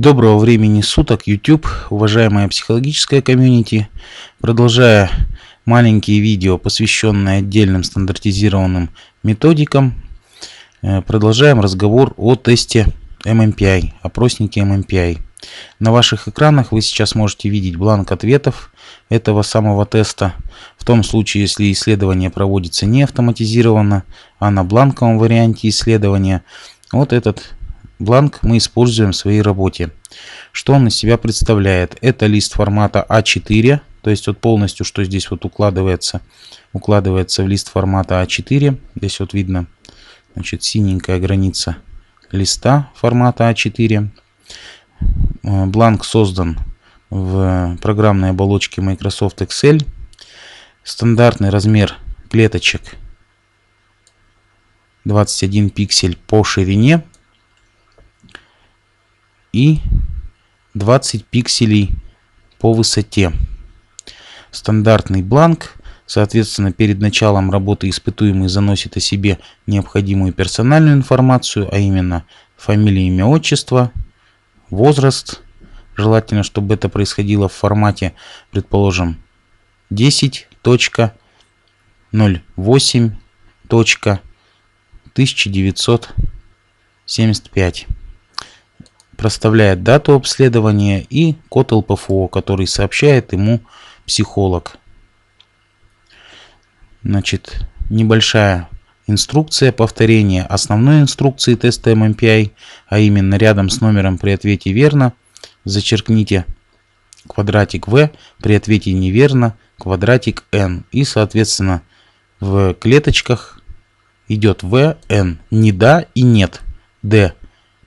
Доброго времени суток, YouTube, уважаемая психологическая комьюнити. Продолжая маленькие видео, посвященные отдельным стандартизированным методикам, э, продолжаем разговор о тесте MMPI, опроснике MMPI. На ваших экранах вы сейчас можете видеть бланк ответов этого самого теста. В том случае, если исследование проводится не автоматизированно, а на бланковом варианте исследования, вот этот Бланк мы используем в своей работе. Что он из себя представляет? Это лист формата А4, то есть вот полностью, что здесь вот укладывается, укладывается в лист формата А4. Здесь вот видно, значит, синенькая граница листа формата А4. Э, бланк создан в программной оболочке Microsoft Excel. Стандартный размер клеточек 21 пиксель по ширине и 20 пикселей по высоте. Стандартный бланк. Соответственно, перед началом работы испытуемый заносит о себе необходимую персональную информацию, а именно фамилия, имя, отчество, возраст. Желательно, чтобы это происходило в формате, предположим, 10.08.1975 проставляет дату обследования и код ЛПФО, который сообщает ему психолог. Значит, небольшая инструкция повторения основной инструкции теста MMPI, а именно рядом с номером при ответе верно, зачеркните квадратик V, при ответе неверно квадратик N. И, соответственно, в клеточках идет V, N, не да и нет, D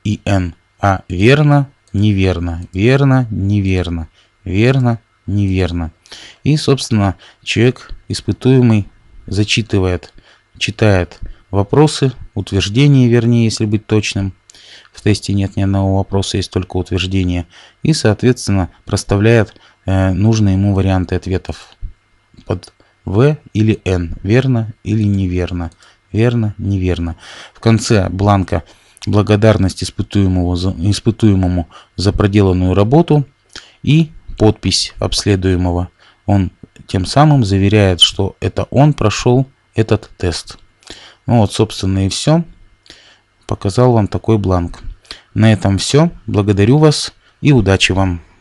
и N. А верно, неверно, верно, неверно, верно, неверно. И, собственно, человек, испытуемый, зачитывает, читает вопросы, утверждения, вернее, если быть точным. В тесте нет ни одного вопроса, есть только утверждение. И, соответственно, проставляет э, нужные ему варианты ответов под В или Н, верно или неверно, верно, неверно. В конце бланка благодарность испытуемому за, испытуемому за проделанную работу и подпись обследуемого. Он тем самым заверяет, что это он прошел этот тест. Ну вот, собственно, и все. Показал вам такой бланк. На этом все. Благодарю вас и удачи вам!